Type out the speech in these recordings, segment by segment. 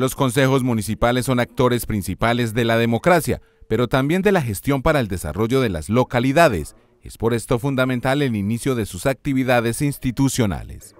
Los consejos municipales son actores principales de la democracia, pero también de la gestión para el desarrollo de las localidades. Es por esto fundamental el inicio de sus actividades institucionales.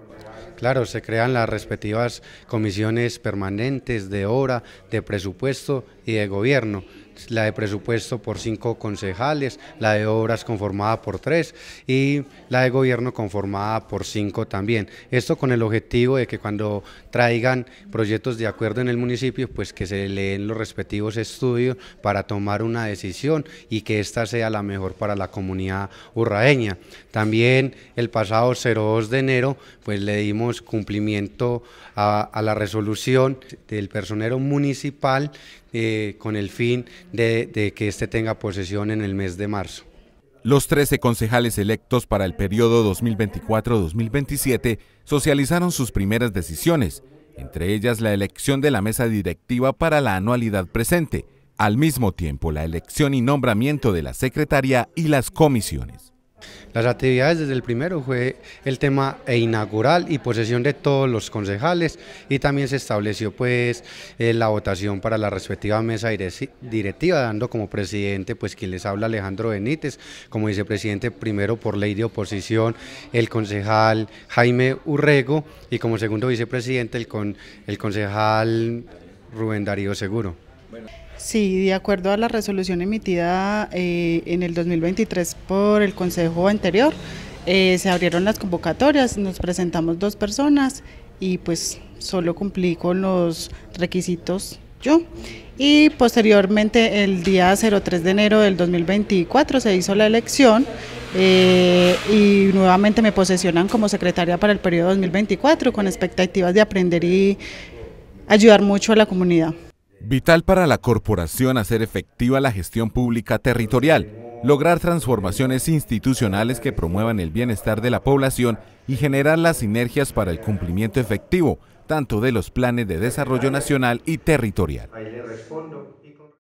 Claro, se crean las respectivas comisiones permanentes de obra, de presupuesto y de gobierno, la de presupuesto por cinco concejales, la de obras conformada por tres y la de gobierno conformada por cinco también. Esto con el objetivo de que cuando traigan proyectos de acuerdo en el municipio, pues que se leen los respectivos estudios para tomar una decisión y que esta sea la mejor para la comunidad urraeña. También el pasado 02 de enero, pues le dimos cumplimiento a, a la resolución del personero municipal eh, con el fin de, de que éste tenga posesión en el mes de marzo. Los 13 concejales electos para el periodo 2024-2027 socializaron sus primeras decisiones, entre ellas la elección de la mesa directiva para la anualidad presente, al mismo tiempo la elección y nombramiento de la secretaria y las comisiones. Las actividades desde el primero fue el tema e inaugural y posesión de todos los concejales y también se estableció pues eh, la votación para la respectiva mesa directiva, dando como presidente pues quien les habla Alejandro Benítez, como vicepresidente primero por ley de oposición el concejal Jaime Urrego y como segundo vicepresidente el, el concejal Rubén Darío Seguro. Sí, de acuerdo a la resolución emitida eh, en el 2023 por el Consejo anterior, eh, se abrieron las convocatorias, nos presentamos dos personas y pues solo cumplí con los requisitos yo. Y posteriormente, el día 03 de enero del 2024, se hizo la elección eh, y nuevamente me posesionan como secretaria para el periodo 2024 con expectativas de aprender y ayudar mucho a la comunidad. Vital para la corporación hacer efectiva la gestión pública territorial, lograr transformaciones institucionales que promuevan el bienestar de la población y generar las sinergias para el cumplimiento efectivo, tanto de los planes de desarrollo nacional y territorial.